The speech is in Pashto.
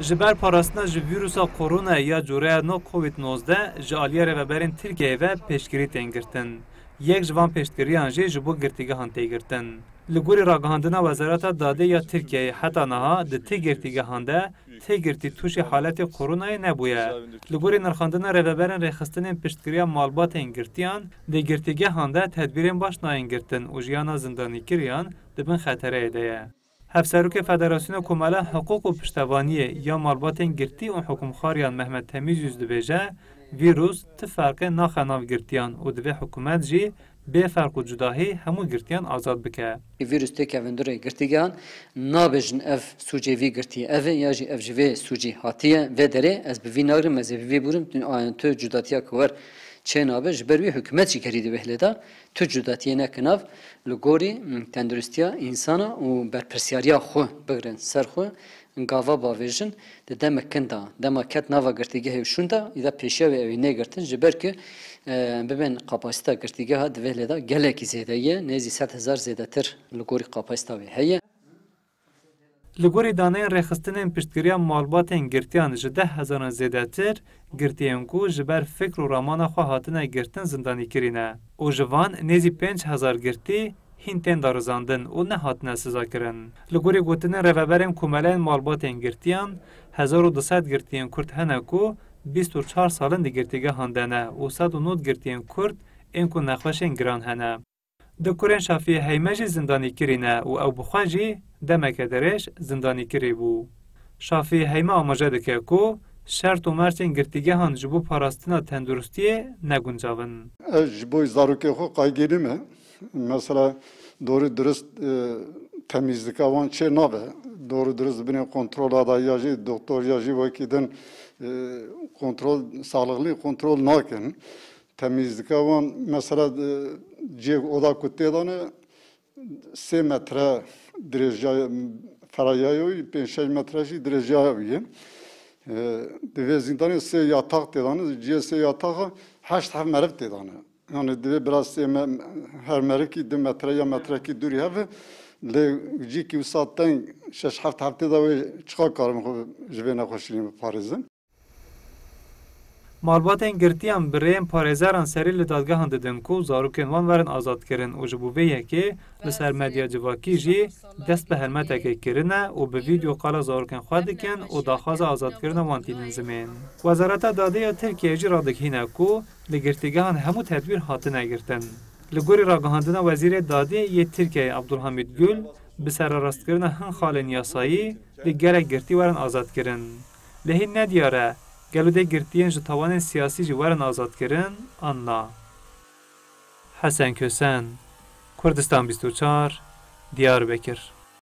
Ji ber parastina ji vîrusa korona ya coreya no COVID-19 ji aliye revberên Tirkiyeyê ve pêşgirî tên girtin. Yek ji van pêşgiriyan jê ji bo girtîgehan tê girtin. Li gorî ragihandina Wezareta Dadê ya Tirkiyeyê heta niha di tê girtîgehan de tê girtî tûşê haletê koronayê nebûye. Li gorî nirxandina revberên rêxistinên pêşgiriya malbatên girtiyan di girtîgehan de tedbîrên baş nayên girtin û jiyana zindanîkiriyan dibin xeterê de ye. افسروک فدراسیون کماله حقوق و پشتوانی یا مالباتین گرتی اون حکومخاریان محمد تمیز یوز دبیجه ویروس تفرق ناخناف گرتیان و دوی حکومت جی به فرق و جداهی همو گرتیان آزاد بکه ویروس تک اوندر گرتیگان نابجن اف سوجی وی گرتی اف یا جی اف جی وی سوجی هاتیه و دره از بوی ناگرم از بوی بورم دن آین تو جداتیا کور چنابش بروی حکومت چی کردی به لدا تو جدات یه نکناف لگوری تندرستیا انسان و بر پرسیاریا خو بگرن سر خو گاوا با ویژن دم کندا دم کت نوا گرتیگه شوند ایدا پیشیا و اینه گرتن جبر که اه، ببین قابستا گرتیگه ها دوه لدا گلکی زیده یه نیزی ست هزار زیده تر لگوری قابستا و هیه Li gorî daneyên rêxistinên piştgiriya malbatên girtiyan ji deh hezaran zêdetir, girtiyên ku ji ber fikr û ramana xwe hatine girtin zindanî kirîne. û ji van nêzî pênc hezar girtî hîntên darizandin û nehatine siza kirin. Li gorî gotinên reveberên kumeleyên malbatên girtiyan, hezar û dised girtiyên Kurd hene ku 24 salin di girtîgehan dene û 109 girtiyên Kurd ên ku nexweşên giran hene. Di kurên Şafiye Heyme jî zindanî kirîne û ew bixwe jî demeke derêj zindanî kirî bû. Şafiye Heyme amaje dike ku şert û merçên girtîgehan ji bo parastina tendurustiyê neguncavin. Ez ji bo zarokê xwe qaygêrî me. Mesela doğru dürüst e, temizlik avan şey nabe. Doğru dürüst bine kontrol adayacı, doktor yacı vakiden e, kontrol, sağlıklı kontrol nakin temizlik avan mesela e, cev oda kutedanı se metre derece ferayayo 5 metreji şey derece aviye. Dive zindanı se yatak dedanı cev se yatağa 8 hev te dedanı. Yani dive biraz se her meriki de metre ya metre ki duri hev le ciki usatten 6 hafta hafta da çıkar karım jivena hoşliğim Paris'in. Malbatên girtiyan bi rêyên parêzeran serî li dadgehan didin ku zarokên wan werin azad kirin û ji bo vê yekê li ser medya civakî jî dest bi hermetekê kirine û bi vîdeo qala zarokên xwe dikin û daxwaza azadkirina wan tînin zimên. Wezareta dadêya Tirkiye jî radikîne ku li girtîgehan hemû tedbîr hatine girtin. Li gorî ragihandina wezîrê dadê yê Tirkiye Abdulhamid Gül bi serarastkirina hin xalên yasayî li gelek girtî werin azad kirin. Lehîn nediyare geludê girtiyen ji tavanên siyasî jî werin azadkirin an na. Hesen Kösen Kurdistan 24 Diyarbekir